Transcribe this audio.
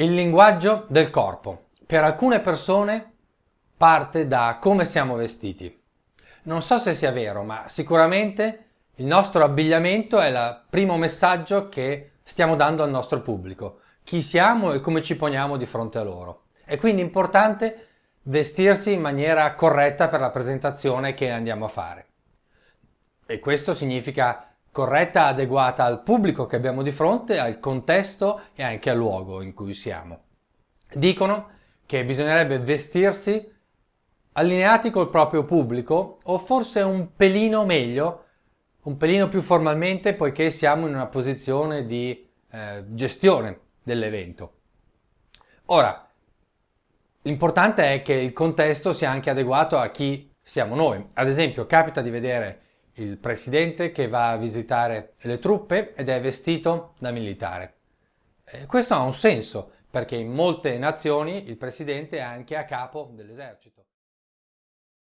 Il linguaggio del corpo. Per alcune persone parte da come siamo vestiti. Non so se sia vero, ma sicuramente il nostro abbigliamento è il primo messaggio che stiamo dando al nostro pubblico, chi siamo e come ci poniamo di fronte a loro. È quindi importante vestirsi in maniera corretta per la presentazione che andiamo a fare. E questo significa corretta, adeguata al pubblico che abbiamo di fronte, al contesto e anche al luogo in cui siamo. Dicono che bisognerebbe vestirsi allineati col proprio pubblico o forse un pelino meglio, un pelino più formalmente poiché siamo in una posizione di eh, gestione dell'evento. Ora, l'importante è che il contesto sia anche adeguato a chi siamo noi. Ad esempio, capita di vedere il presidente che va a visitare le truppe ed è vestito da militare. Questo ha un senso perché in molte nazioni il presidente è anche a capo dell'esercito.